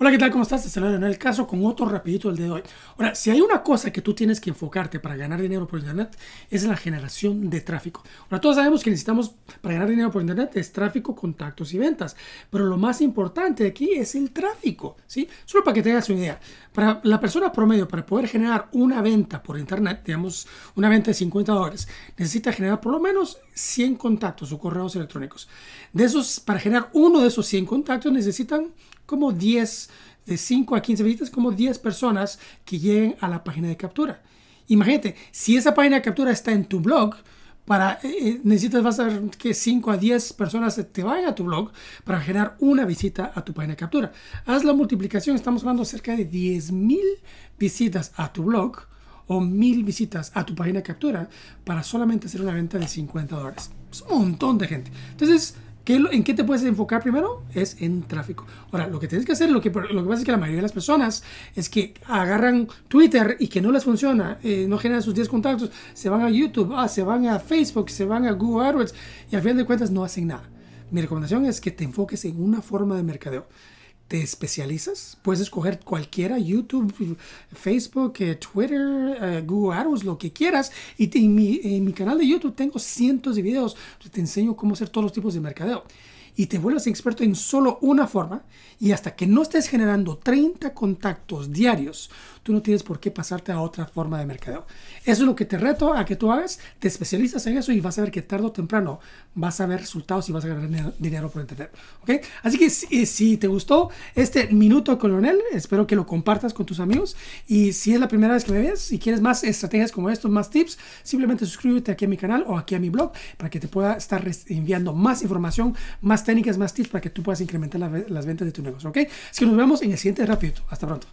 Hola, ¿qué tal? ¿Cómo estás? Te saludo en el caso con otro rapidito del día de hoy. Ahora, si hay una cosa que tú tienes que enfocarte para ganar dinero por Internet, es la generación de tráfico. Ahora, todos sabemos que necesitamos para ganar dinero por Internet es tráfico, contactos y ventas. Pero lo más importante aquí es el tráfico, ¿sí? Solo para que te hagas una idea. Para la persona promedio, para poder generar una venta por Internet, digamos una venta de 50 dólares, necesita generar por lo menos 100 contactos o correos electrónicos. De esos, para generar uno de esos 100 contactos necesitan como 10, de 5 a 15 visitas, como 10 personas que lleguen a la página de captura. Imagínate, si esa página de captura está en tu blog, para, eh, eh, necesitas vas a ver que 5 a 10 personas te vayan a tu blog para generar una visita a tu página de captura. Haz la multiplicación, estamos hablando cerca de 10.000 visitas a tu blog o 1.000 visitas a tu página de captura para solamente hacer una venta de 50 dólares. Es un montón de gente. Entonces, ¿En qué te puedes enfocar primero? Es en tráfico. Ahora, lo que tienes que hacer, lo que, lo que pasa es que la mayoría de las personas es que agarran Twitter y que no les funciona, eh, no generan sus 10 contactos, se van a YouTube, ah, se van a Facebook, se van a Google AdWords y al final de cuentas no hacen nada. Mi recomendación es que te enfoques en una forma de mercadeo te especializas. Puedes escoger cualquiera, YouTube, Facebook, eh, Twitter, eh, Google AdWords, lo que quieras. Y en, mi, canal de YouTube tengo cientos de videos. Te enseño cómo hacer todos los tipos de mercadeo. Y te vuelves experto en solo una forma. Y hasta que no estés generando 30 contactos diarios, tú no tienes por qué pasarte a otra forma de mercadeo. Eso es lo que te reto a que tú hagas. Te especializas en eso y vas a ver que tarde o temprano vas a ver resultados y vas a ganar dinero por entender, ¿ok? Así que si, eh, te gustó este minuto coronel, espero que lo compartas con tus amigos. Y si es la primera vez que me ves y quieres más estrategias como estos, más tips, simplemente suscríbete aquí a mi canal o aquí a mi blog para que te pueda estar enviando más información, más técnicas, más tips para que tú puedas incrementar las ventas de tu negocio. ¿ok? Así que nos vemos en el siguiente rápido. Hasta pronto.